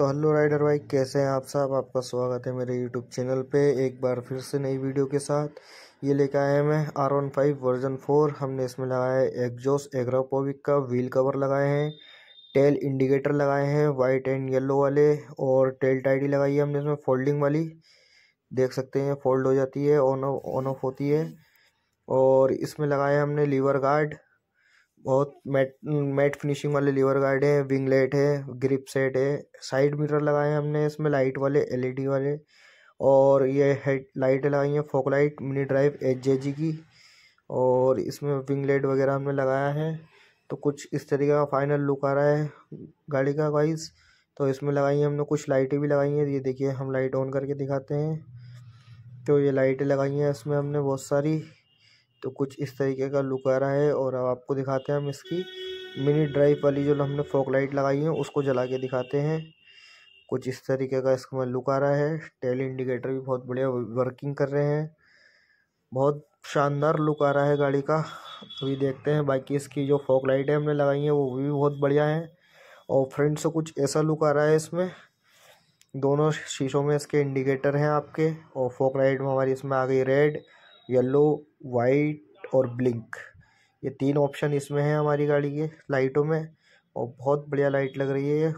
तो hello rider भाई कैसे हैं आप साहब आपका स्वागत है मेरे यूट्यूब चैनल पे एक बार फिर से नई वीडियो के साथ ये लेके आया मैं R one five version four हमने इसमें लगाया है एगजोस एग्रापोविक का व्हील कवर लगाए हैं टेल इंडिकेटर लगाए हैं वाइट एंड येलो वाले और टेल टाइडी लगाई है हमने इसमें फोल्डिंग वाली देख सकते हैं फोल्ड हो जाती है ऑन ऑफ ऑन ऑफ होती है और इसमें लगाया हमने लीवर गार्ड बहुत मैट मैट फिनिशिंग वाले लीवर गार्ड है विंगलेट है ग्रिप सेट है साइड मिरर लगाए हैं हमने इसमें लाइट वाले एलईडी वाले और ये हेड लाइट लगाई है fog light mini drive H की और इसमें विंगलेट वगैरह हमने लगाया है तो कुछ इस तरीके का फाइनल लुक आ रहा है गाड़ी का वाइज तो इसमें लगाई है हमने कुछ लाइटें भी लगाई हैं ये देखिए हम लाइट ऑन करके दिखाते हैं तो ये लाइटें लगाई हैं इसमें हमने बहुत सारी तो कुछ इस तरीके का लुक आ रहा है और अब आपको दिखाते हैं हम इसकी मिनी ड्राइव वाली जो हमने फोक लाइट लगाई है उसको जला के दिखाते हैं कुछ इस तरीके का इसका मतलब लुक आ रहा है टेल इंडिकेटर भी बहुत बढ़िया वर्किंग कर रहे हैं बहुत शानदार लुक आ रहा है गाड़ी का अभी देखते हैं बाकी इसकी जो फोक लाइट है हमने लगाई है वो भी बहुत बढ़िया है और फ्रंट से कुछ ऐसा लुक आ रहा है इसमें दोनों शीशों में इसके इंडिकेटर हैं आपके और फोक लाइट में हमारी इसमें आ गई रेड येलो वाइट और ब्लिंक ये तीन ऑप्शन इसमें हैं हमारी गाड़ी के लाइटों में और बहुत बढ़िया लाइट लग रही है ये।